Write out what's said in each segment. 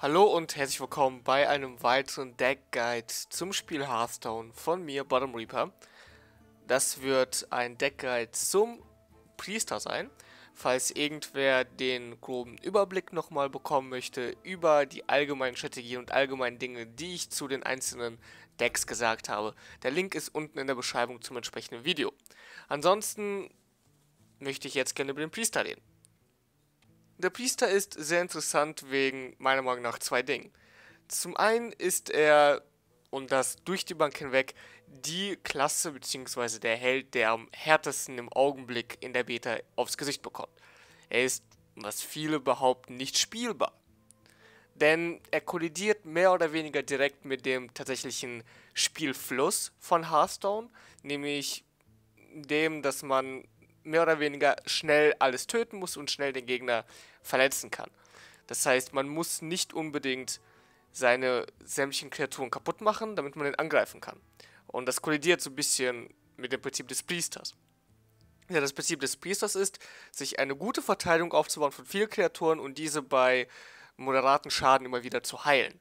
Hallo und herzlich willkommen bei einem weiteren Deck Guide zum Spiel Hearthstone von mir, Bottom Reaper. Das wird ein Deck Guide zum Priester sein. Falls irgendwer den groben Überblick nochmal bekommen möchte über die allgemeinen Strategien und allgemeinen Dinge, die ich zu den einzelnen Decks gesagt habe. Der Link ist unten in der Beschreibung zum entsprechenden Video. Ansonsten möchte ich jetzt gerne über den Priester reden. Der Priester ist sehr interessant wegen meiner Meinung nach zwei Dingen. Zum einen ist er, und das durch die Bank hinweg, die Klasse bzw. der Held, der am härtesten im Augenblick in der Beta aufs Gesicht bekommt. Er ist, was viele behaupten, nicht spielbar. Denn er kollidiert mehr oder weniger direkt mit dem tatsächlichen Spielfluss von Hearthstone, nämlich dem, dass man mehr oder weniger schnell alles töten muss und schnell den Gegner verletzen kann. Das heißt, man muss nicht unbedingt seine sämtlichen Kreaturen kaputt machen, damit man ihn angreifen kann. Und das kollidiert so ein bisschen mit dem Prinzip des Priesters. Ja, das Prinzip des Priesters ist, sich eine gute Verteilung aufzubauen von vier Kreaturen und diese bei moderaten Schaden immer wieder zu heilen.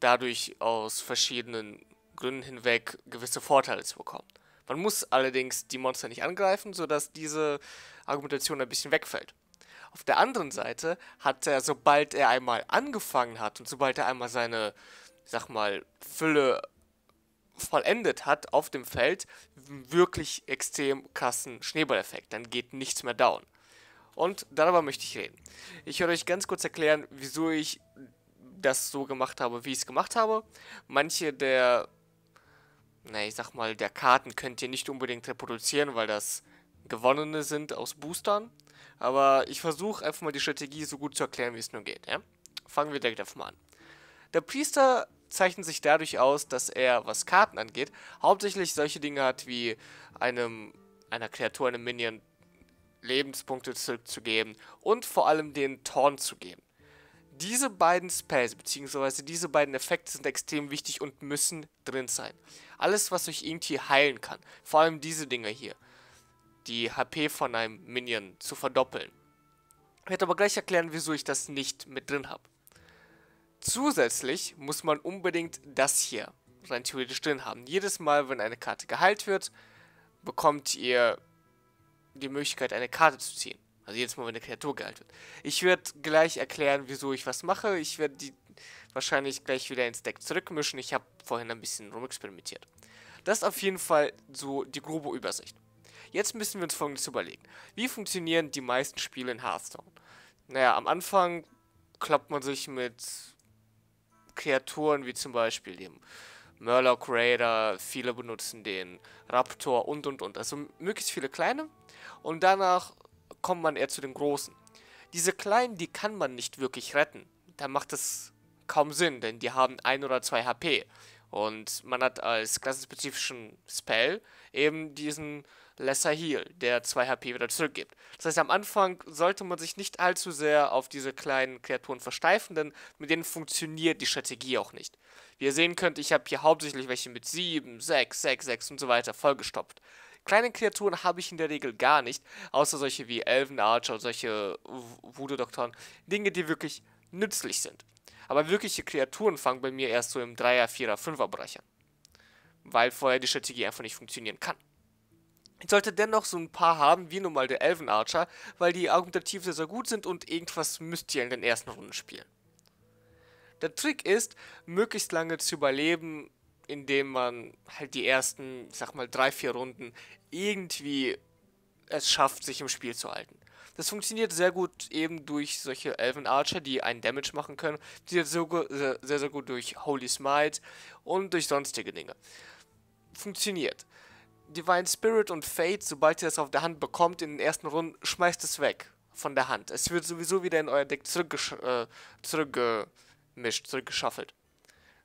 Dadurch aus verschiedenen Gründen hinweg gewisse Vorteile zu bekommen. Man muss allerdings die Monster nicht angreifen, sodass diese Argumentation ein bisschen wegfällt. Auf der anderen Seite hat er, sobald er einmal angefangen hat und sobald er einmal seine, sag mal, Fülle vollendet hat auf dem Feld, wirklich extrem krassen Schneeballeffekt. Dann geht nichts mehr down. Und darüber möchte ich reden. Ich werde euch ganz kurz erklären, wieso ich das so gemacht habe, wie ich es gemacht habe. Manche der, na ich sag mal, der Karten könnt ihr nicht unbedingt reproduzieren, weil das gewonnene sind aus Boostern. Aber ich versuche einfach mal die Strategie so gut zu erklären, wie es nur geht. Ja? Fangen wir direkt einfach mal an. Der Priester zeichnet sich dadurch aus, dass er, was Karten angeht, hauptsächlich solche Dinge hat wie einem, einer Kreatur, einem Minion Lebenspunkte zurückzugeben und vor allem den Torn zu geben. Diese beiden Spells beziehungsweise diese beiden Effekte sind extrem wichtig und müssen drin sein. Alles, was euch irgendwie heilen kann, vor allem diese Dinger hier, die HP von einem Minion zu verdoppeln. Ich werde aber gleich erklären, wieso ich das nicht mit drin habe. Zusätzlich muss man unbedingt das hier rein theoretisch drin haben. Jedes Mal, wenn eine Karte geheilt wird, bekommt ihr die Möglichkeit, eine Karte zu ziehen. Also jedes Mal, wenn eine Kreatur geheilt wird. Ich werde gleich erklären, wieso ich was mache. Ich werde die wahrscheinlich gleich wieder ins Deck zurückmischen. Ich habe vorhin ein bisschen rumexperimentiert. Das ist auf jeden Fall so die grobe Übersicht. Jetzt müssen wir uns folgendes überlegen. Wie funktionieren die meisten Spiele in Hearthstone? Naja, am Anfang klappt man sich mit Kreaturen wie zum Beispiel dem Murloc Raider, viele benutzen den Raptor und und und. Also möglichst viele kleine und danach kommt man eher zu den großen. Diese kleinen, die kann man nicht wirklich retten. Da macht es kaum Sinn, denn die haben ein oder zwei HP. Und man hat als klassenspezifischen Spell eben diesen Lesser Heal, der 2 HP wieder zurückgibt. Das heißt, am Anfang sollte man sich nicht allzu sehr auf diese kleinen Kreaturen versteifen, denn mit denen funktioniert die Strategie auch nicht. Wie ihr sehen könnt, ich habe hier hauptsächlich welche mit 7, 6, 6, 6 und so weiter vollgestopft. Kleine Kreaturen habe ich in der Regel gar nicht, außer solche wie Elven Archer und solche Voodoo-Doktoren. Dinge, die wirklich nützlich sind. Aber wirkliche Kreaturen fangen bei mir erst so im 3er, 4er, 5er Bereich an. Weil vorher die Strategie einfach nicht funktionieren kann. Ich sollte dennoch so ein paar haben, wie nun mal der Elven Archer, weil die argumentativ sehr, sehr gut sind und irgendwas müsst ihr in den ersten Runden spielen. Der Trick ist, möglichst lange zu überleben, indem man halt die ersten, ich sag mal, drei, vier Runden irgendwie es schafft, sich im Spiel zu halten. Das funktioniert sehr gut eben durch solche Elven Archer, die einen Damage machen können. Funktioniert sehr, sehr, sehr gut durch Holy Smite und durch sonstige Dinge. Funktioniert. Divine Spirit und Fate, sobald ihr das auf der Hand bekommt in den ersten Runden, schmeißt es weg von der Hand. Es wird sowieso wieder in euer Deck zurückgesch äh, zurückgemischt, zurückgeschaffelt.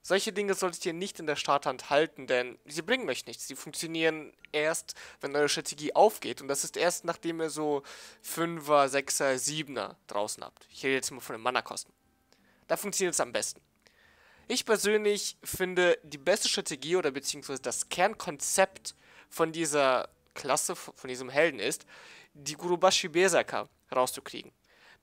Solche Dinge solltet ihr nicht in der Starthand halten, denn sie bringen euch nichts. Sie funktionieren erst, wenn eure Strategie aufgeht. Und das ist erst, nachdem ihr so 5er, 6er, 7er draußen habt. Ich rede jetzt immer von den Mana-Kosten. Da funktioniert es am besten. Ich persönlich finde, die beste Strategie oder beziehungsweise das Kernkonzept von dieser Klasse, von diesem Helden ist, die Gurubashi Besaka rauszukriegen.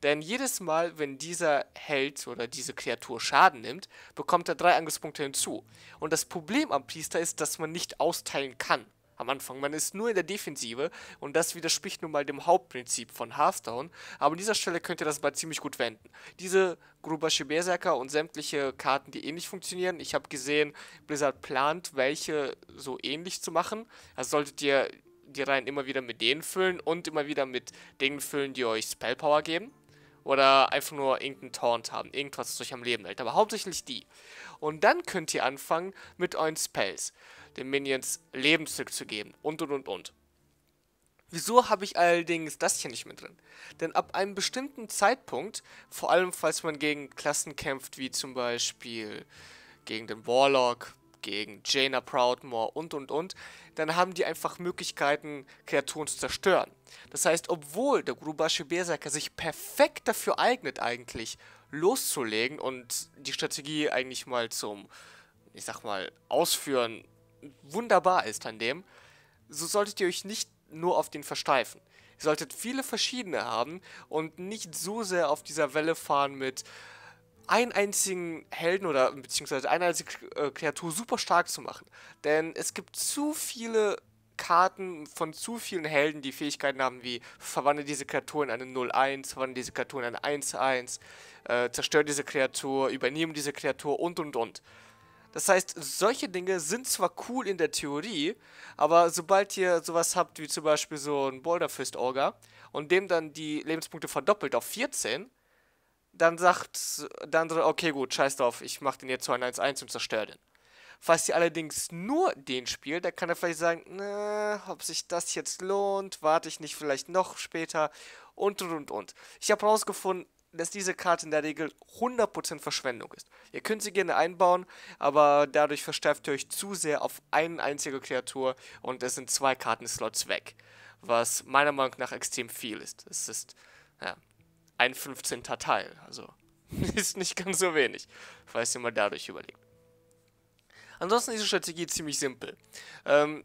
Denn jedes Mal, wenn dieser Held oder diese Kreatur Schaden nimmt, bekommt er drei Angriffspunkte hinzu. Und das Problem am Priester ist, dass man nicht austeilen kann am Anfang. Man ist nur in der Defensive und das widerspricht nun mal dem Hauptprinzip von Hearthstone. Aber an dieser Stelle könnt ihr das mal ziemlich gut wenden. Diese Grubasche Berserker und sämtliche Karten, die ähnlich funktionieren. Ich habe gesehen, Blizzard plant, welche so ähnlich zu machen. Also solltet ihr die Reihen immer wieder mit denen füllen und immer wieder mit Dingen füllen, die euch Spellpower geben. Oder einfach nur irgendeinen Taunt haben, irgendwas, das euch am Leben hält. Aber hauptsächlich die. Und dann könnt ihr anfangen, mit euren Spells den Minions Lebenszug zu geben. Und, und, und, und. Wieso habe ich allerdings das hier nicht mit drin? Denn ab einem bestimmten Zeitpunkt, vor allem falls man gegen Klassen kämpft, wie zum Beispiel gegen den Warlock, gegen Jaina Proudmore und und und, dann haben die einfach Möglichkeiten, Kreaturen zu zerstören. Das heißt, obwohl der Gurubashi Berserker sich perfekt dafür eignet, eigentlich loszulegen und die Strategie eigentlich mal zum, ich sag mal, Ausführen wunderbar ist an dem, so solltet ihr euch nicht nur auf den versteifen. Ihr solltet viele verschiedene haben und nicht so sehr auf dieser Welle fahren mit, einen einzigen Helden oder beziehungsweise eine einzige äh, Kreatur super stark zu machen. Denn es gibt zu viele Karten von zu vielen Helden, die Fähigkeiten haben wie verwandle diese Kreatur in eine 0-1, verwandle diese Kreatur in eine 1-1, äh, zerstör diese Kreatur, übernehme diese Kreatur und und und. Das heißt, solche Dinge sind zwar cool in der Theorie, aber sobald ihr sowas habt wie zum Beispiel so ein boulderfist Orga und dem dann die Lebenspunkte verdoppelt auf 14, dann sagt der andere, okay, gut, scheiß drauf, ich mach den jetzt 2 1 1 und zerstöre den. Falls ihr allerdings nur den spielt, dann kann er vielleicht sagen, na, ne, ob sich das jetzt lohnt, warte ich nicht vielleicht noch später und und und und. Ich habe herausgefunden, dass diese Karte in der Regel 100% Verschwendung ist. Ihr könnt sie gerne einbauen, aber dadurch versteift ihr euch zu sehr auf eine einzige Kreatur und es sind zwei Kartenslots weg. Was meiner Meinung nach extrem viel ist. Es ist, ja, ein 15. Teil. Also ist nicht ganz so wenig, falls ihr mal dadurch überlegt. Ansonsten ist die Strategie ziemlich simpel. Ähm,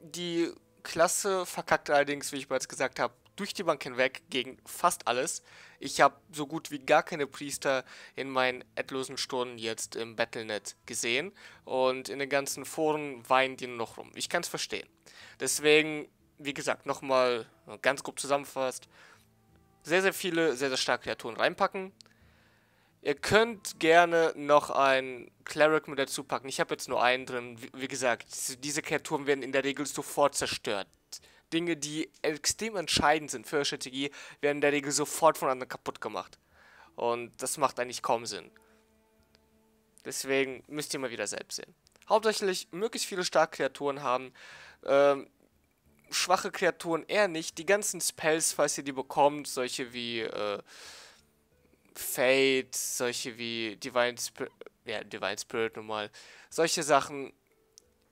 die Klasse verkackt allerdings, wie ich bereits gesagt habe, durch die Bank hinweg gegen fast alles. Ich habe so gut wie gar keine Priester in meinen endlosen Stunden jetzt im Battlenet gesehen und in den ganzen Foren weinen die nur noch rum. Ich kann es verstehen. Deswegen, wie gesagt, nochmal ganz grob zusammenfasst, sehr, sehr viele, sehr, sehr starke Kreaturen reinpacken. Ihr könnt gerne noch einen Cleric mit dazu packen. Ich habe jetzt nur einen drin. Wie, wie gesagt, diese Kreaturen werden in der Regel sofort zerstört. Dinge, die extrem entscheidend sind für eure Strategie, werden in der Regel sofort von anderen kaputt gemacht. Und das macht eigentlich kaum Sinn. Deswegen müsst ihr mal wieder selbst sehen. Hauptsächlich möglichst viele starke Kreaturen haben. Ähm, schwache Kreaturen eher nicht. Die ganzen Spells, falls ihr die bekommt, solche wie äh, Fate, solche wie Divine Spirit, ja, Divine Spirit nochmal, solche Sachen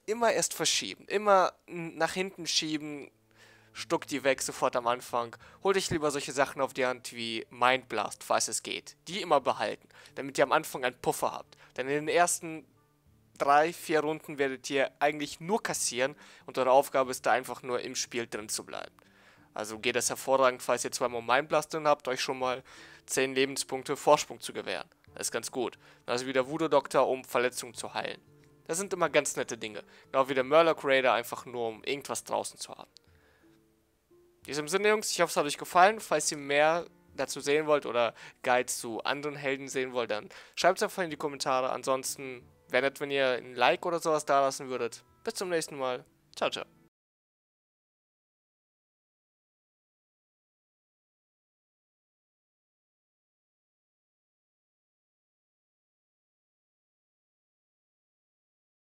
immer erst verschieben, immer nach hinten schieben, stuck die weg sofort am Anfang. Holt euch lieber solche Sachen auf die Hand wie Mind Blast, falls es geht. Die immer behalten, damit ihr am Anfang einen Puffer habt. Denn in den ersten drei, vier Runden werdet ihr eigentlich nur kassieren und eure Aufgabe ist da einfach nur im Spiel drin zu bleiben. Also geht das hervorragend, falls ihr zweimal Mindblast drin habt, euch schon mal 10 Lebenspunkte Vorsprung zu gewähren. Das ist ganz gut. also wieder Voodoo Doktor, um Verletzungen zu heilen. Das sind immer ganz nette Dinge. Genau wie der Murloc Raider, einfach nur um irgendwas draußen zu haben. In diesem Sinne, Jungs, ich hoffe, es hat euch gefallen. Falls ihr mehr dazu sehen wollt oder Guides zu anderen Helden sehen wollt, dann schreibt es einfach in die Kommentare. Ansonsten Wäre nett, wenn ihr ein Like oder sowas da lassen würdet. Bis zum nächsten Mal. Ciao, ciao.